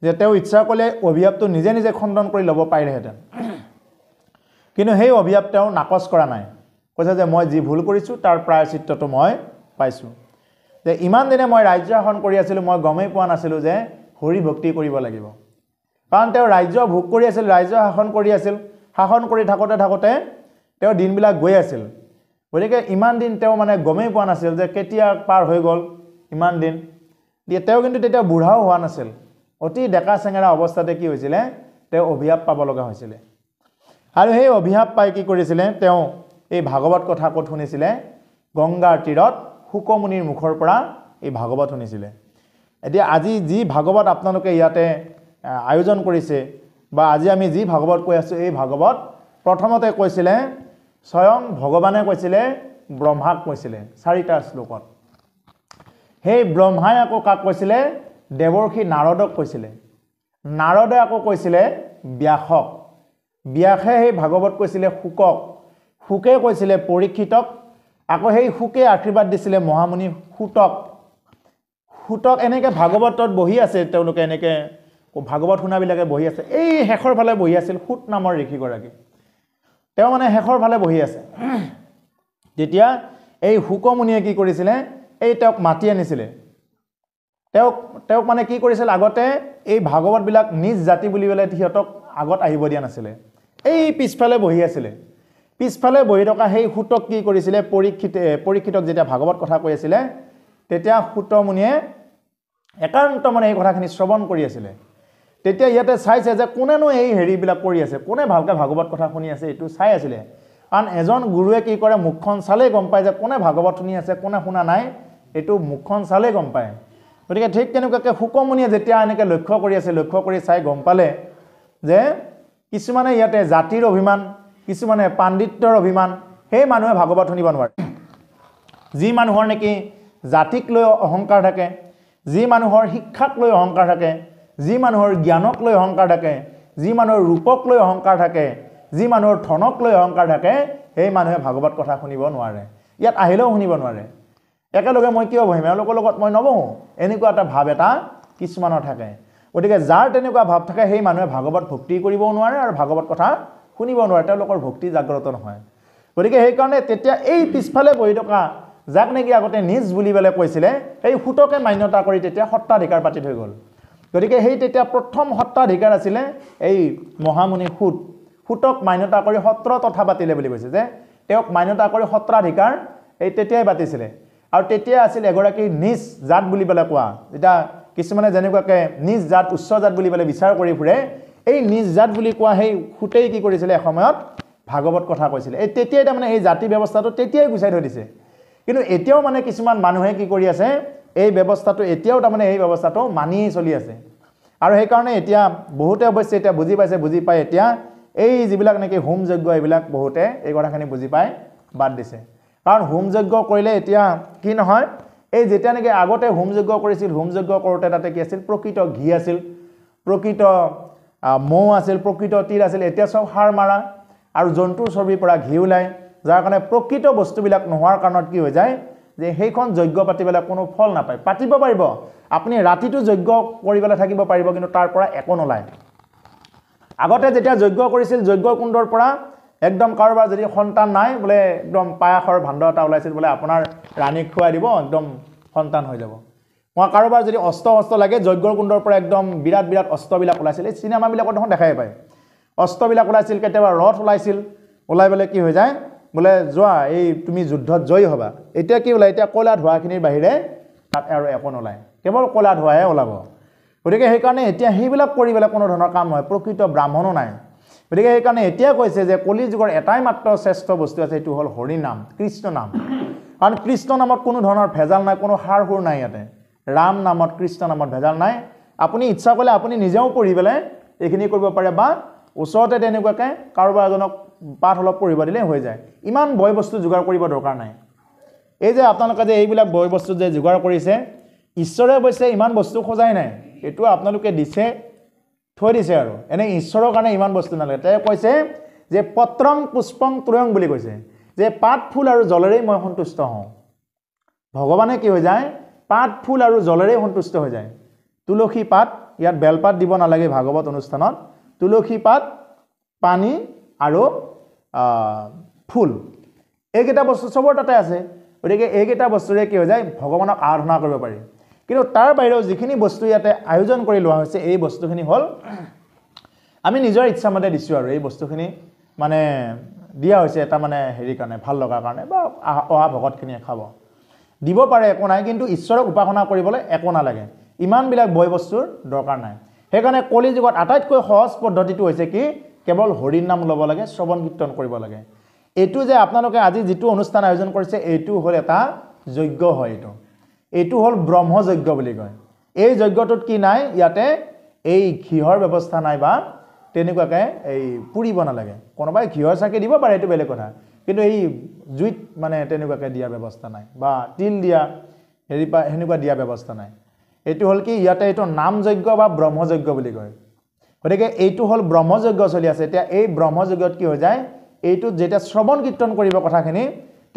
যে তেওঁ ইচ্ছা কৰিলে অভিযাপটো নিজে নিজে খণ্ডন কৰি ল'ব পাৰিলেহেঁতেন কিন্তু সেই অভিযাপ তেওঁ নাকচ কৰা নাই কৈছে যে মই যি ভুল কৰিছোঁ তাৰ প্ৰায়চিত্ৰটো মই পাইছোঁ যে ইমান দিনে মই ৰাজ্য শাসন কৰি আছিলোঁ মই গমেই পোৱা নাছিলোঁ যে হৰি ভক্তি কৰিব লাগিব কাৰণ তেওঁ ৰাজ্য ভোগ কৰি আছিল ৰাজ্য শাসন কৰি আছিল শাসন কৰি থাকোঁতে থাকোঁতে তেওঁ দিনবিলাক গৈ আছিল গতিকে ইমান দিন তেওঁ মানে গমেই পোৱা নাছিল যে কেতিয়া পাৰ হৈ গ'ল ইমান দিন দিয়ে তেওঁ কিন্তু তেতিয়া বুঢ়াও হোৱা নাছিল অতি ডেকা চেঙেৰা অৱস্থাতে কি হৈছিলে তেওঁ অভিশাপ পাব লগা হৈছিলে আৰু সেই অভিশাপ পাই কি কৰিছিলে তেওঁ এই ভাগৱত কথা ক'ত শুনিছিলে গংগাৰ তীৰত শুকমুনিৰ মুখৰ পৰা এই ভাগৱত শুনিছিলে এতিয়া আজি যি ভাগৱত আপোনালোকে ইয়াতে আয়োজন কৰিছে বা আজি আমি যি ভাগৱত কৈ আছোঁ এই ভাগৱত প্ৰথমতে কৈছিলে স্বয়ং ভগৱানে কৈছিলে ব্ৰহ্মাক কৈছিলে চাৰিটা শ্লোকত সেই ব্ৰহ্মাই আকৌ কাক কৈছিলে দেৱৰ্ষী নাৰদক কৈছিলে নাৰদে আকৌ কৈছিলে ব্যাসক ব্যাসে সেই ভাগৱত কৈছিলে শোকক শোকে কৈছিলে পৰীক্ষিতক আকৌ সেই শোকে আশীৰ্বাদ দিছিলে মহামুনি সুতক সুতক এনেকৈ ভাগৱতত বহি আছে তেওঁলোকে এনেকৈ ভাগৱত শুনাবিলাকে বহি আছে এই শেষৰ ফালে বহি আছিল সুত নামৰ ঋষিগৰাকী তেওঁ মানে শেষৰ ফালে বহি আছে তেতিয়া এই শোকমুনিয়ে কি কৰিছিলে এই তেওঁক মাতি আনিছিলে তেওঁক তেওঁক মানে কি কৰিছিল আগতে এই ভাগৱতবিলাক নিজ জাতি বুলি পেলাই সিহঁতক আগত আহিব দিয়া নাছিলে এই পিছফালে বহি আছিলে পিছফালে বহি থকা সেই সূতক কি কৰিছিলে পৰীক্ষিত পৰীক্ষিতক যেতিয়া ভাগৱত কথা কৈ আছিলে তেতিয়া সূতমুনিয়ে একান্ত মানে এই কথাখিনি শ্ৰৱণ কৰি আছিলে তেতিয়া ইয়াতে চাইছে যে কোনেনো এই হেৰিবিলাক কৰি আছে কোনে ভালকৈ ভাগৱত কথা শুনি আছে এইটো চাই আছিলে কাৰণ এজন গুৰুৱে কি কৰে মুখখন চালেই গম পায় যে কোনে ভাগৱত শুনি আছে কোনে শুনা নাই এইটো মুখখন চালেই গম পায় গতিকে ঠিক তেনেকুৱাকৈ সুকমনিয়ে যেতিয়া এনেকৈ লক্ষ্য কৰি আছে লক্ষ্য কৰি চাই গম পালে যে কিছুমানে ইয়াতে জাতিৰ অভিমান কিছুমানে পাণ্ডিত্যৰ অভিমান সেই মানুহে ভাগৱত শুনিব নোৱাৰে যি মানুহৰ নেকি জাতিক লৈ অহংকাৰ থাকে যি মানুহৰ শিক্ষাক লৈ অহংকাৰ থাকে যি মানুহৰ জ্ঞানক লৈ অহংকাৰ থাকে যি মানুহৰ ৰূপক লৈ অহংকাৰ থাকে যি মানুহৰ ধনক লৈ অহংকাৰ থাকে সেই মানুহে ভাগৱত কথা শুনিব নোৱাৰে ইয়াত আহিলেও শুনিব নোৱাৰে একেলগে মই কিয় বহিম এওঁলোকৰ লগত মই নবহোঁ এনেকুৱা এটা ভাৱ এটা কিছুমানৰ থাকে গতিকে যাৰ তেনেকুৱা ভাৱ থাকে সেই মানুহে ভাগৱত ভক্তি কৰিব নোৱাৰে আৰু ভাগৱত কথা শুনিব নোৱাৰে তেওঁলোকৰ ভক্তি জাগ্ৰত নহয় গতিকে সেইকাৰণে তেতিয়া এই পিছফালে বহি থকা যাক নেকি আগতে নিজ বুলি পেলাই কৈছিলে সেই সুতকে মান্যতা কৰি তেতিয়া সত্ৰাধিকাৰ পাতি থৈ গ'ল গতিকে সেই তেতিয়া প্ৰথম সত্ৰাধিকাৰ আছিলে এই মহামুনি সুত সুতক মান্যতা কৰি সত্ৰ তথা পাতিলে বুলি কৈছে যে তেওঁক মান্যতা কৰি সত্ৰাধিকাৰ এই তেতিয়াই পাতিছিলে আৰু তেতিয়া আছিল এগৰাকী নিজ জাত বুলি পেলাই কোৱা এতিয়া কিছুমানে যেনেকুৱাকৈ নিজ জাত উচ্চ জাত বুলি পেলাই বিচাৰ কৰি ফুৰে এই নিজ জাত বুলি কোৱা সেই সুতেই কি কৰিছিলে এসময়ত ভাগৱত কথা কৈছিলে এই তেতিয়াই তাৰমানে এই জাতি ব্যৱস্থাটো তেতিয়াই গুচাই থৈ দিছে কিন্তু এতিয়াও মানে কিছুমান মানুহে কি কৰি আছে এই ব্যৱস্থাটো এতিয়াও তাৰমানে এই ব্যৱস্থাটো মানিয়েই চলি আছে আৰু সেইকাৰণে এতিয়া বহুতে অৱশ্যে এতিয়া বুজি পাইছে বুজি পায় এতিয়া এই যিবিলাক নেকি হোম যজ্ঞ এইবিলাক বহুতে এই কথাখিনি বুজি পাই বাদ দিছে কাৰণ হোম যজ্ঞ কৰিলে এতিয়া কি নহয় এই যেতিয়া নেকি আগতে হোম যজ্ঞ কৰিছিল হোম যজ্ঞ কৰোঁতে তাতে কি আছিল প্ৰকৃত ঘি আছিল প্ৰকৃত মৌ আছিল প্ৰকৃত তিল আছিল এতিয়া চব সাৰ মাৰা আৰু জন্তুৰ চৰ্বিৰ পৰা ঘি ওলায় যাৰ কাৰণে প্ৰকৃত বস্তুবিলাক নোহোৱাৰ কাৰণত কি হৈ যায় যে সেইখন যজ্ঞ পাতি পেলাই কোনো ফল নাপায় পাতিব পাৰিব আপুনি ৰাতিটো যজ্ঞ কৰি পেলাই থাকিব পাৰিব কিন্তু তাৰ পৰা একো নোলায় আগতে যেতিয়া যজ্ঞ কৰিছিল যজ্ঞ কুণ্ডৰ পৰা একদম কাৰোবাৰ যদি সন্তান নাই বোলে একদম পায়াসৰ ভাণ্ড এটা ওলাইছিল বোলে আপোনাৰ ৰাণীক খুৱাই দিব একদম সন্তান হৈ যাব মই কাৰোবাৰ যদি অস্ত্ৰ অস্ত্ৰ লাগে যজ্ঞৰ কুণ্ডৰ পৰা একদম বিৰাট বিৰাট অস্ত্ৰবিলাক ওলাইছিল এই চিনেমাবিলাকত দেখোন দেখাই পায় অস্ত্ৰবিলাক ওলাইছিল কেতিয়াবা ৰথ ওলাইছিল ওলাই পেলাই কি হৈ যায় বোলে যোৱা এই তুমি যুদ্ধত জয়ী হ'বা এতিয়া কি ওলায় এতিয়া কয়লা ধোঁৱাখিনিৰ বাহিৰে তাত আৰু একো নোলায় কেৱল কয়লা ধোঁৱাহে ওলাব গতিকে সেইকাৰণে এতিয়া সেইবিলাক কৰি পেলাই কোনো ধৰণৰ কাম নহয় প্ৰকৃত ব্ৰাহ্মণো নাই গতিকে সেইকাৰণে এতিয়া কৈছে যে কলি যুগৰ এটাই মাত্ৰ শ্ৰেষ্ঠ বস্তু আছে সেইটো হ'ল হৰিনাম কৃষ্ণ নাম কাৰণ কৃষ্ণ নামত কোনো ধৰণৰ ভেজাল নাই কোনো সাৰ সুৰ নাই ইয়াতে ৰাম নামত কৃষ্ণ নামত ভেজাল নাই আপুনি ইচ্ছা কৰিলে আপুনি নিজেও পঢ়ি পেলাই এইখিনি কৰিব পাৰে বা ওচৰতে তেনেকুৱাকৈ কাৰোবাৰ এজনক পাঠ অলপ পঢ়িব দিলেই হৈ যায় ইমান বয় বস্তু যোগাৰ কৰিব দৰকাৰ নাই এই যে আপোনালোকে যে এইবিলাক বয় বস্তু যে যোগাৰ কৰিছে ঈশ্বৰে অৱশ্যে ইমান বস্তু সজাই নাই এইটো আপোনালোকে দিছে থৈ দিছে আৰু এনে ঈশ্বৰৰ কাৰণে ইমান বস্তু নালাগে তেওঁ কৈছে যে পত্ৰং পুষ্পং তুৰং বুলি কৈছে যে পাত ফুল আৰু জলেৰেই মই সন্তুষ্ট হওঁ ভগৱানে কি হৈ যায় পাত ফুল আৰু জলেৰেই সন্তুষ্ট হৈ যায় তুলসী পাত ইয়াত বেলপাত দিব নালাগে ভাগৱত অনুষ্ঠানত তুলসী পাত পানী আৰু ফুল এইকেইটা বস্তু চবৰ তাতে আছে গতিকে এইকেইটা বস্তুৰে কি হৈ যায় ভগৱানক আৰাধনা কৰিব পাৰি কিন্তু তাৰ বাহিৰেও যিখিনি বস্তু ইয়াতে আয়োজন কৰি লোৱা হৈছে এই বস্তুখিনি হ'ল আমি নিজৰ ইচ্ছামতে দিছোঁ আৰু এই বস্তুখিনি মানে দিয়া হৈছে এটা মানে হেৰি কাৰণে ভাল লগাৰ কাৰণে বা অহা ভকতখিনিয়ে খাব দিব পাৰে একো নাই কিন্তু ঈশ্বৰক উপাসনা কৰিবলৈ একো নালাগে ইমানবিলাক বয় বস্তুৰ দৰকাৰ নাই সেইকাৰণে কলি যুগত আটাইতকৈ সহজ পদ্ধতিটো হৈছে কি কেৱল হৰিৰ নাম ল'ব লাগে শ্ৰৱণ কীৰ্তন কৰিব লাগে এইটো যে আপোনালোকে আজি যিটো অনুষ্ঠান আয়োজন কৰিছে এইটো হ'ল এটা যজ্ঞ হয় এইটো এইটো হ'ল ব্ৰহ্মযজ্ঞ বুলি কয় এই যজ্ঞটোত কি নাই ইয়াতে এই ঘিহৰ ব্যৱস্থা নাই বা তেনেকুৱাকৈ এই পুৰিব নালাগে কোনোবাই ঘিহৰ চাকি দিব পাৰে সেইটো বেলেগ কথা কিন্তু এই জুইত মানে তেনেকুৱাকৈ দিয়া ব্যৱস্থা নাই বা তিল দিয়া হেৰি পা সেনেকুৱা দিয়া ব্যৱস্থা নাই এইটো হ'ল কি ইয়াতে এইটো নামযজ্ঞ বা ব্ৰহ্মযজ্ঞ বুলি কয় গতিকে এইটো হ'ল ব্ৰহ্মযজ্ঞ চলি আছে এতিয়া এই ব্ৰহ্মযজ্ঞত কি হৈ যায় এইটোত যেতিয়া শ্ৰৱণ কীৰ্তন কৰিব কথাখিনি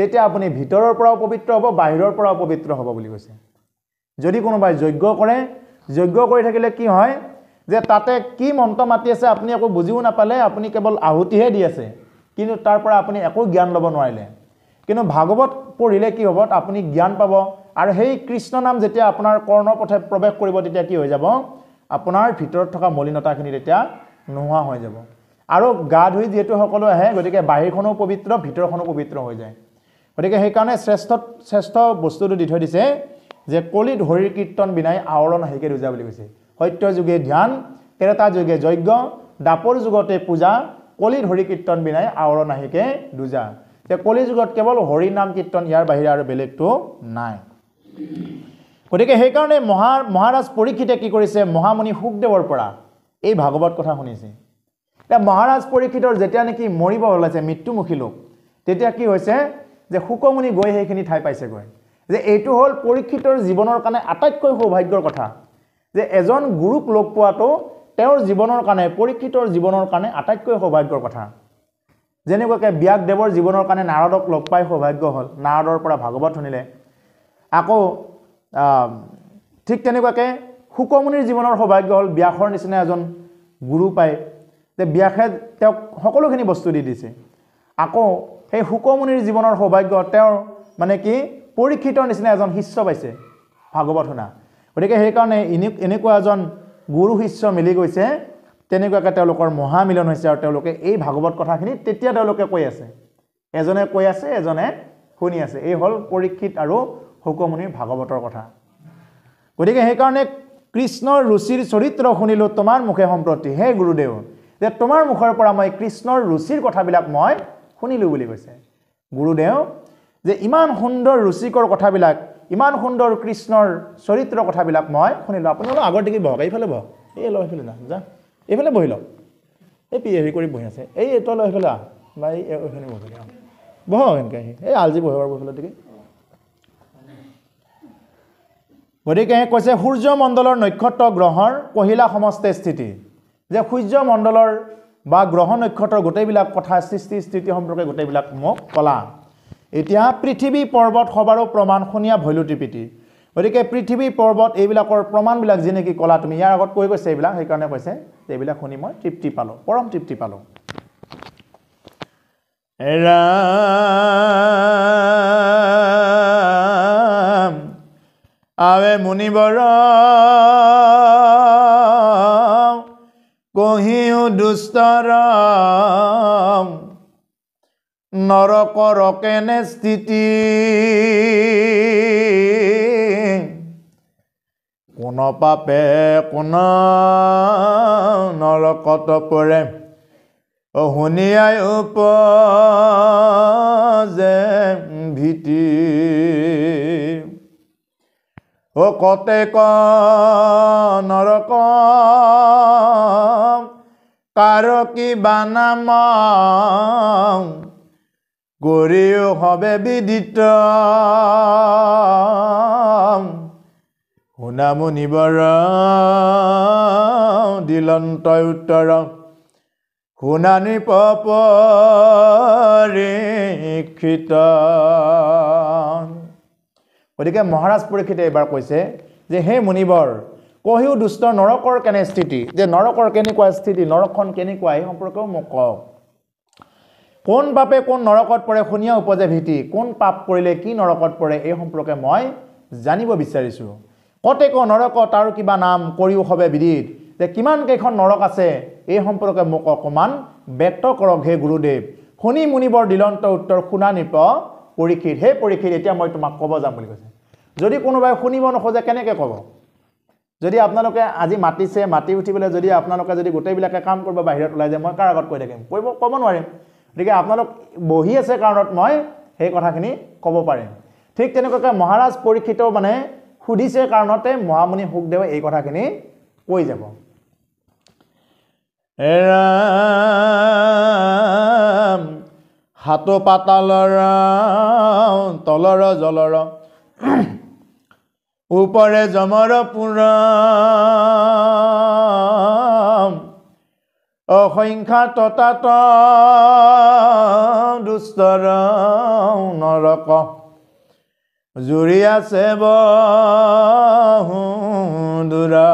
তেতিয়া আপুনি ভিতৰৰ পৰাও পবিত্ৰ হ'ব বাহিৰৰ পৰাও পবিত্ৰ হ'ব বুলি কৈছে যদি কোনোবাই যজ্ঞ কৰে যজ্ঞ কৰি থাকিলে কি হয় যে তাতে কি মন্ত্ৰ মাতি আছে আপুনি একো বুজিও নাপালে আপুনি কেৱল আহুতিহে দি আছে কিন্তু তাৰ পৰা আপুনি একো জ্ঞান ল'ব নোৱাৰিলে কিন্তু ভাগৱত পঢ়িলে কি হ'ব আপুনি জ্ঞান পাব আৰু সেই কৃষ্ণ নাম যেতিয়া আপোনাৰ কৰ্ণৰ পথে প্ৰৱেশ কৰিব তেতিয়া কি হৈ যাব আপোনাৰ ভিতৰত থকা মলিনতাখিনি তেতিয়া নোহোৱা হৈ যাব আৰু গা ধুই যিহেতু সকলো আহে গতিকে বাহিৰখনো পবিত্ৰ ভিতৰখনো পবিত্ৰ হৈ যায় গতিকে সেইকাৰণে শ্ৰেষ্ঠ শ্ৰেষ্ঠ বস্তুটো দি থৈ দিছে যে কলি ধৰিৰ কীৰ্তন বিনাই আৱৰণ হেৰিকে দুজা বুলি কৈছে সত্য যুগে ধ্যান তেৰটা যোগে যজ্ঞ দাপৰ যুগতে পূজা কলি হৰি কীৰ্তন বিনাই আৱৰণ আহিকে দুজা যে কলি যুগত কেৱল হৰি নাম কীৰ্তন ইয়াৰ বাহিৰে আৰু বেলেগটো নাই গতিকে সেইকাৰণে মহা মহাৰাজ পৰীক্ষিতে কি কৰিছে মহামণি সুখদেৱৰ পৰা এই ভাগৱত কথা শুনিছে এতিয়া মহাৰাজ পৰীক্ষিতৰ যেতিয়া নেকি মৰিব ওলাইছে মৃত্যুমুখী লোক তেতিয়া কি হৈছে যে শুকমণি গৈ সেইখিনি ঠাই পাইছেগৈ যে এইটো হ'ল পৰীক্ষিতৰ জীৱনৰ কাৰণে আটাইতকৈ সৌভাগ্যৰ কথা যে এজন গুৰুক লগ পোৱাটো তেওঁৰ জীৱনৰ কাৰণে পৰীক্ষিতৰ জীৱনৰ কাৰণে আটাইতকৈ সৌভাগ্যৰ কথা যেনেকুৱাকৈ ব্যাসদেৱৰ জীৱনৰ কাৰণে নাৰদক লগ পাই সৌভাগ্য হ'ল নাৰদৰ পৰা ভাগৱত শুনিলে আকৌ ঠিক তেনেকুৱাকৈ শুকমণিৰ জীৱনৰ সৌভাগ্য হ'ল ব্যাসৰ নিচিনা এজন গুৰু পায় যে ব্যাসে তেওঁক সকলোখিনি বস্তু দি দিছে আকৌ সেই শুকমুনিৰ জীৱনৰ সৌভাগ্য তেওঁৰ মানে কি পৰীক্ষিতৰ নিচিনা এজন শিষ্য পাইছে ভাগৱত শুনা গতিকে সেইকাৰণে এনে এনেকুৱা এজন গুৰু শিষ্য মিলি গৈছে তেনেকুৱাকৈ তেওঁলোকৰ মহামিলন হৈছে আৰু তেওঁলোকে এই ভাগৱত কথাখিনি তেতিয়া তেওঁলোকে কৈ আছে এজনে কৈ আছে এজনে শুনি আছে এই হ'ল পৰীক্ষিত আৰু শুকমুনিৰ ভাগৱতৰ কথা গতিকে সেইকাৰণে কৃষ্ণৰ ৰুচিৰ চৰিত্ৰ শুনিলোঁ তোমাৰ মুখে সম্প্ৰতি হে গুৰুদেৱ যে তোমাৰ মুখৰ পৰা মই কৃষ্ণৰ ৰুচিৰ কথাবিলাক মই শুনিলোঁ বুলি কৈছে গুৰুদেৱ যে ইমান সুন্দৰ ৰুচিকৰ কথাবিলাক ইমান সুন্দৰ কৃষ্ণৰ চৰিত্ৰৰ কথাবিলাক মই শুনিলোঁ আপুনি অলপ আগৰ ডিগ্ৰী বহক এইফালে বহক এই লৈ এইফালে না যা এইফালে বহি লওক এই পি হেৰি কৰি বহি আছে এই তই লৈ এইফালে আহ বা এইফালে বহি লওক বহক এনেকৈ আহি এই আলজি বহিব পাৰিব এইফালে ডিগ্ৰী গতিকে কৈছে সূৰ্যমণ্ডলৰ নক্ষত্ৰ গ্ৰহৰ কহিলা সমষ্টে স্থিতি যে সূৰ্যমণ্ডলৰ বা গ্ৰহ নক্ষত্ৰৰ গোটেইবিলাক কথা সৃষ্টি স্থিতি সম্পৰ্কে গোটেইবিলাক মোক ক'লা এতিয়া পৃথিৱী পৰ্বত সবাৰো প্ৰমাণ শুনীয়া ভৈলুটিপিটি গতিকে পৃথিৱী পৰ্বত এইবিলাকৰ প্ৰমাণবিলাক যি নেকি ক'লা তুমি ইয়াৰ আগত কৈ গৈছে এইবিলাক সেইকাৰণে কৈছে যে এইবিলাক শুনি মই তৃপ্তি পালোঁ পৰম তৃপ্তি পালোঁ আৱে মুনিবৰ দুষ্টাৰাম নৰকৰ কেনে স্থিতি কোন পাপে কোন নৰকত পৰে শুনিয়াই উপ যে ভীতি অ কতে ক নৰক কাৰ কি বানাম গৰিও হবে বিদিত শুনামুনি বৰ দিলন্ত উত্তৰ শুনানি পৰীক্ষিত গতিকে মহাৰাজ পৰীক্ষিতে এইবাৰ কৈছে যে সেই মুনিবৰ কহিও দুষ্ট নৰকৰ কেনে স্থিতি যে নৰকৰ কেনেকুৱা স্থিতি নৰকখন কেনেকুৱা এই সম্পৰ্কেও মোক কওক কোন বাপে কোন নৰকত পৰে শুনিয়া উপজে ভীতি কোন পাপ কৰিলে কি নৰকত পৰে এই সম্পৰ্কে মই জানিব বিচাৰিছোঁ কতে ক নৰকত আৰু কিবা নাম কৰিও হ'বে বিদিত যে কিমান কেইখন নৰক আছে এই সম্পৰ্কে মোক অকণমান ব্যক্ত কৰক হে গুৰুদেৱ শুনি মুনিবৰ দিলন্ত উত্তৰ শুনা নৃপ পৰীক্ষিত সেই পৰীক্ষিত এতিয়া মই তোমাক ক'ব যাম বুলি কৈছে যদি কোনোবাই শুনিব নোখোজে কেনেকৈ ক'ব যদি আপোনালোকে আজি মাতিছে মাতি উঠিবলৈ যদি আপোনালোকে যদি গোটেইবিলাকে কাম কৰিব বাহিৰত ওলাই যায় মই কাৰ আগত কৈ থাকিম কৰিব ক'ব নোৱাৰিম গতিকে আপোনালোক বহি আছে কাৰণত মই সেই কথাখিনি ক'ব পাৰিম ঠিক তেনেকুৱাকৈ মহাৰাজ পৰীক্ষিত মানে সুধিছে কাৰণতে মহামণি সুখদেৱে এই কথাখিনি কৈ যাব হাতো পাতালৰ তলৰ জলৰ ওপৰে যমৰ পুৰ অসংখ্যা ততাত দুষ্টৰ নৰক জুৰি আছে বুৰা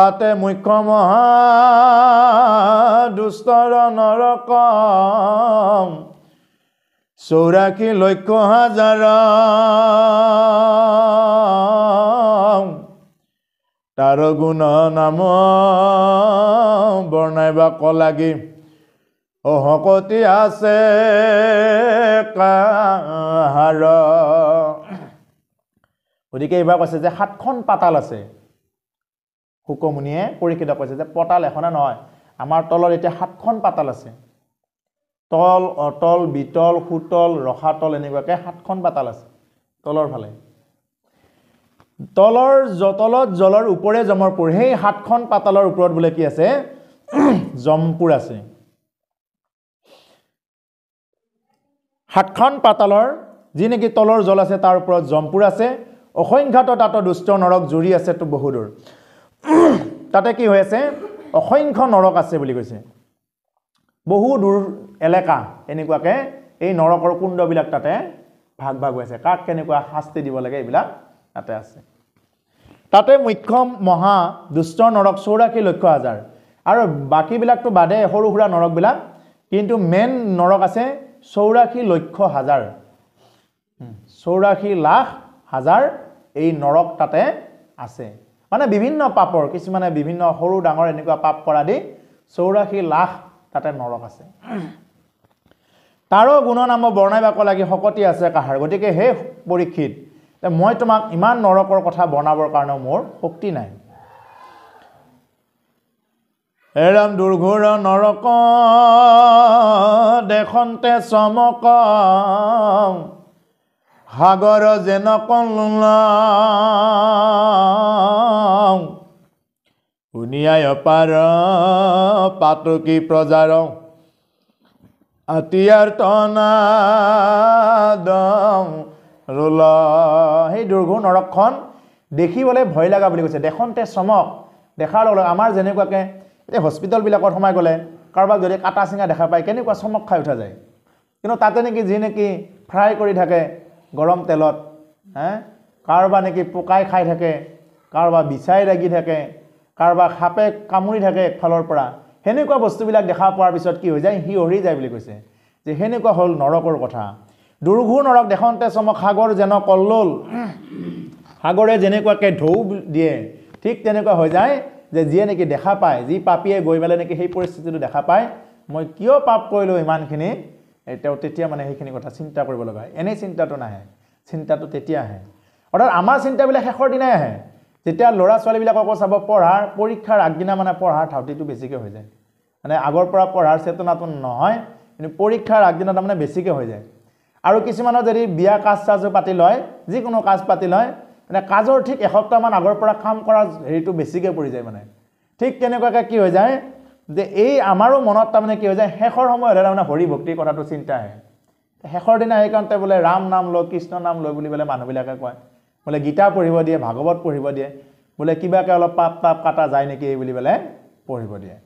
তাতে মুখ্য মহা দুষ্টৰ নৰক চৌৰাশী লক্ষ হাজাৰ তাৰ গুণ নাম বৰ্ণাই বা কলাগী অহকতি আছে গতিকে এইবাৰ কৈছে যে সাতখন পাতাল আছে শুকমণিয়ে পৰীক্ষিত কৈছে যে পতাল এখনে নহয় আমাৰ তলত এতিয়া সাতখন পাতাল আছে তল অতল বিতল সুতল ৰসাতল এনেকুৱাকৈ সাতখন পাতাল আছে তলৰ ফালে তলৰ তলত জলৰ ওপৰে জমৰপুৰ সেই সাতখন পাতালৰ ওপৰত বোলে কি আছে জমপুৰ আছে সাতখন পাতালৰ যি নেকি তলৰ জল আছে তাৰ ওপৰত জমপুৰ আছে অসংখ্যাত তাতো দুষ্ট নৰক জুৰি আছেতো বহুদূৰ তাতে কি হৈ আছে অসংখ্য নৰক আছে বুলি কৈছে বহু দূৰ এলেকা এনেকুৱাকৈ এই নৰকৰ কুণ্ডবিলাক তাতে ভাগ ভাগ হৈ আছে কাক কেনেকুৱা শাস্তি দিব লাগে এইবিলাক তাতে আছে তাতে মুখ্য মহা দুষ্ট নৰক চৌৰাশী লক্ষ হাজাৰ আৰু বাকীবিলাকতো বাদে সৰু সুৰা নৰকবিলাক কিন্তু মেইন নৰক আছে চৌৰাশী লক্ষ হাজাৰ চৌৰাশী লাখ হাজাৰ এই নৰক তাতে আছে মানে বিভিন্ন পাপৰ কিছুমানে বিভিন্ন সৰু ডাঙৰ এনেকুৱা পাপ কৰা দি চৌৰাশী লাখ তাতে নৰক আছে তাৰো গুণনাম বৰ্ণাই বাক লাগি শকতি আছে কাহাৰ গতিকে সেই পৰীক্ষিত মই তোমাক ইমান নৰকৰ কথা বনাবৰ কাৰণেও মোৰ শক্তি নাই এৰাম দুৰ্ঘৰ নৰক দেখন্তে চমক সাগৰ যেন কল্লা শুনিয়াই অপাৰ পাতকী প্ৰজাৰ আতিয়াৰ তনাদম ৰল সেই দুৰ্ঘু নৰকখন দেখিবলৈ ভয় লগা বুলি কৈছে দেখোঁতে চমক দেখাৰ লগে লগে আমাৰ যেনেকুৱাকৈ এতিয়া হস্পিটেলবিলাকত সোমাই গ'লে কাৰোবাক যদি কাটা চিঙা দেখা পায় কেনেকুৱা চমক খাই উঠা যায় কিন্তু তাতে নেকি যি নেকি ফ্ৰাই কৰি থাকে গৰম তেলত হে কাৰোবাৰ নেকি পোকাই খাই থাকে কাৰোবাৰ বিচাই লাগি থাকে কাৰোবাক সাপে কামুৰি থাকে একফালৰ পৰা সেনেকুৱা বস্তুবিলাক দেখা পোৱাৰ পিছত কি হৈ যায় সি অহি যায় বুলি কৈছে যে সেনেকুৱা হ'ল নৰকৰ কথা দুৰ্ঘূৰ নৰক দেখোঁতে চমক সাগৰ যেন কল্লোল সাগৰে যেনেকুৱাকৈ ঢৌ দিয়ে ঠিক তেনেকুৱা হৈ যায় যে যিয়ে নেকি দেখা পায় যি পাপীয়ে গৈ পেলাই নেকি সেই পৰিস্থিতিটো দেখা পায় মই কিয় পাপ কৰিলোঁ ইমানখিনি তেওঁ তেতিয়া মানে সেইখিনি কথা চিন্তা কৰিব লগা হয় এনেই চিন্তাটো নাহে চিন্তাটো তেতিয়া আহে অৰ্থাৎ আমাৰ চিন্তাবিলাক শেষৰ দিনাই আহে যেতিয়া ল'ৰা ছোৱালীবিলাককো চাব পঢ়াৰ পৰীক্ষাৰ আগদিনা মানে পঢ়াৰ ধাউতিটো বেছিকৈ হৈ যায় মানে আগৰ পৰা পঢ়াৰ চেতনাটো নহয় কিন্তু পৰীক্ষাৰ আগদিনা তাৰমানে বেছিকৈ হৈ যায় আৰু কিছুমানৰ যদি বিয়া কাজ চাজো পাতি লয় যিকোনো কাজ পাতি লয় মানে কাজৰ ঠিক এসপ্তাহমান আগৰ পৰা কাম কৰা হেৰিটো বেছিকৈ পৰি যায় মানে ঠিক তেনেকুৱাকৈ কি হৈ যায় যে এই আমাৰো মনত তাৰমানে কি হৈ যায় শেষৰ হ'লে তাৰমানে হৰি ভক্তিৰ কথাটো চিন্তা আহে শেষৰ দিনা সেইকাৰণতে বোলে ৰাম নাম লৈ কৃষ্ণ নাম লৈ বুলি পেলাই মানুহবিলাকে কয় বোলে গীতা পঢ়িব দিয়ে ভাগৱত পঢ়িব দিয়ে বোলে কিবাকৈ অলপ পাপ তাপ কাটা যায় নেকি এই বুলি পেলাই পঢ়িব দিয়ে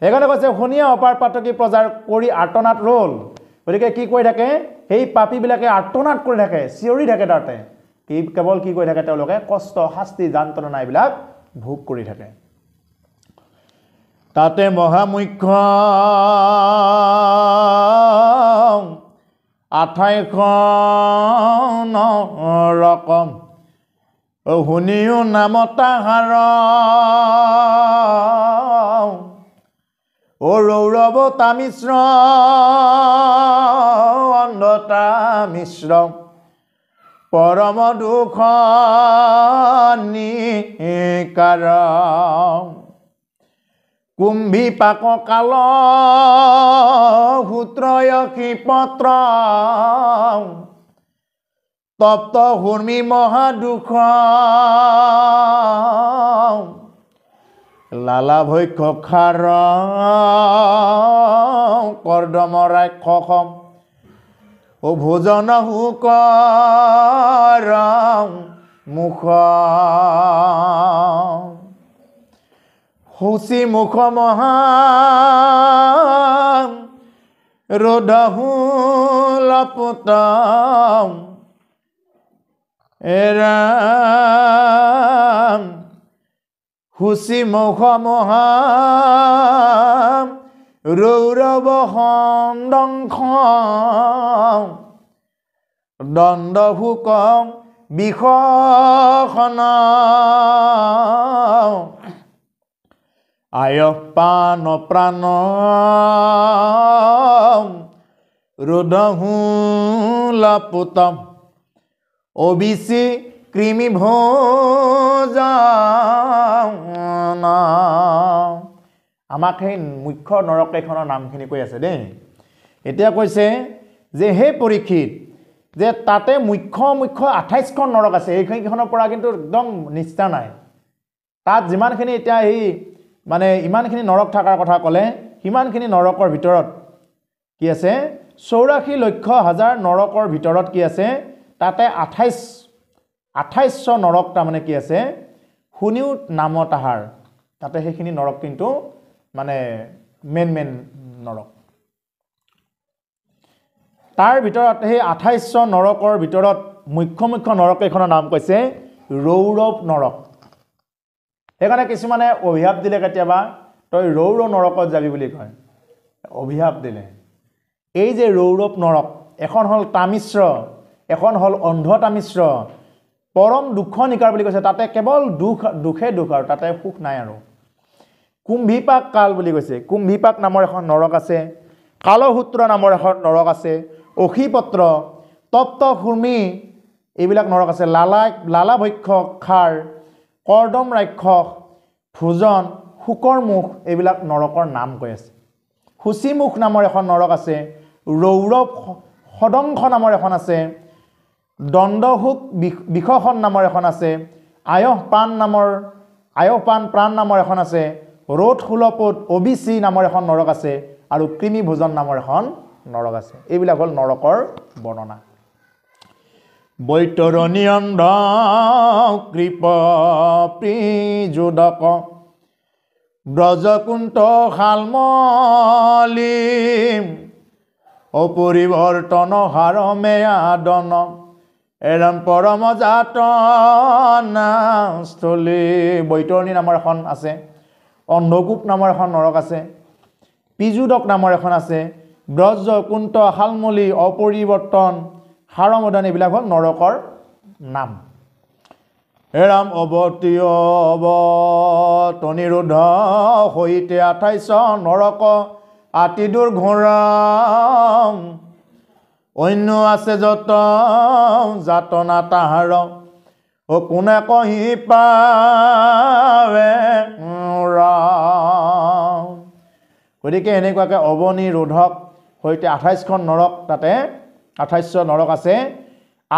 সেইকাৰণে কৈছে শুনিয়া অপাৰ পাতকী প্ৰজাৰ কৰি আৰ্তনাত ৰ'ল গতিকে কি কৰি থাকে সেই পাপীবিলাকে আৰ্তনাত কৰি থাকে চিঞৰি থাকে তাতে কি কেৱল কি কৰি থাকে তেওঁলোকে কষ্ট শাস্তি যান্তনা এইবিলাক ভোগ কৰি থাকে তাতে মহামুখ্য আঠাইশ ন ৰকম শুনিও নামতাহাৰ অ ৰৌৰৱ তামিশ্ৰ অন্ধতামিশ্ৰ পৰম দুখ নিকাৰ কুম্ভি পাক কাল সূত্ৰয় ক্ষিপত্ৰ তপ্ত হুৰ্মী মহাদুখ লালা ভক্ষ খাৰ কৰ্দম ৰাক্ষস ও ভোজন শুক মুখ সুচি মুখ মহান ৰদাহুল পুতাম এৰাম সুচি মুখ মহা ৰৌৰৱ দংশ দণ্ডভোক বিষ খন আয় পাণ প্ৰাণ ৰুদহুলপুত অ বি চি কৃমি ভোজ আমাক সেই মুখ্য নৰকেইখনৰ নামখিনি কৈ আছে দেই এতিয়া কৈছে যে সেই পৰীক্ষিত যে তাতে মুখ্য মুখ্য আঠাইছখন নৰক আছে এইখিনিখনৰ পৰা কিন্তু একদম নিষ্ঠা নাই তাত যিমানখিনি এতিয়া সেই মানে ইমানখিনি নৰক থকাৰ কথা ক'লে সিমানখিনি নৰকৰ ভিতৰত কি আছে চৌৰাশী লক্ষ হাজাৰ নৰকৰ ভিতৰত কি আছে তাতে আঠাইছ আঠাইছশ নৰক তাৰমানে কি আছে শুনিও নামত আহাৰ তাতে সেইখিনি নৰক কিন্তু মানে মেইন মেইন নৰক তাৰ ভিতৰত সেই আঠাইছশ নৰকৰ ভিতৰত মুখ্য মুখ্য নৰক কেইখনৰ নাম কৈছে ৰৌৰৱ নৰক সেইকাৰণে কিছুমানে অভিশাপ দিলে কেতিয়াবা তই ৰৌৰ নৰকত যাবি বুলি কয় অভিশাপ দিলে এই যে ৰৌৰৱ নৰক এখন হ'ল তামিশ্ৰ এখন হ'ল অন্ধ তামিশ্ৰ পৰম দুখ নিকাৰ বুলি কৈছে তাতে কেৱল দুখ দুখে দুখ আৰু তাতে সুখ নাই আৰু কুম্ভীপাক কাল বুলি কৈছে কুম্ভীপাক নামৰ এখন নৰক আছে কালসূত্ৰ নামৰ এখন নৰক আছে অসীপত্ৰ তপ্ত সুমি এইবিলাক নৰক আছে লালা লালা ভক্ষ খাৰ কৰ্দম ৰাক্ষস ভোজন শোকৰ মুখ এইবিলাক নৰকৰ নাম কৈ আছে সুচিমুখ নামৰ এখন নৰক আছে ৰৌৰৱ সদংশ নামৰ এখন আছে দণ্ডসুখ বিষ বিষসন নামৰ এখন আছে আয়স আয়সপান নামৰ আয়সপান প্ৰাণ নামৰ এখন আছে ৰ'দ সুলপত অ বি চি নামৰ এখন নৰক আছে আৰু কৃমি ভোজন নামৰ এখন নৰক আছে এইবিলাক হ'ল নৰকৰ বৰ্ণনা বৈতৰণীয় কৃপ প্ৰীযোদক ব্ৰজকুণ্ট শালমলি অপৰিৱৰ্তন হাৰমেয়াদন এৰম পৰম জাতনাস্থলী বৈতৰণী নামৰ এখন আছে অন্ধকূপ নামৰ এখন নৰক আছে পিজুদক নামৰ এখন আছে ব্ৰজকুণ্ট শালমলি অপৰিৱৰ্তন সাৰমদন এইবিলাক হ'ল নৰকৰ নাম হে ৰাম অৱতীয়নিৰোধ সৈতে আঠাইছ নৰক আতি দূৰ ঘোঁৰাম অন্য আছে যত যাতনা তাহাৰ অ কোনে কহি পাৱে গতিকে এনেকুৱাকৈ অৱনিৰোধক সৈতে আঠাইছখন নৰক তাতে আঠাইশ নৰক আছে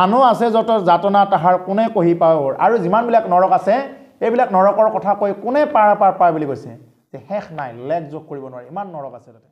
আনো আছে যত যাতনা তাহাৰ কোনে কহি পাওঁ আৰু যিমানবিলাক নৰক আছে এইবিলাক নৰকৰ কথা কৈ কোনে পাৰ পাৰ পাৰ বুলি কৈছে যে শেষ নাই লেগ যোগ কৰিব নোৱাৰে ইমান নৰক আছে তাতে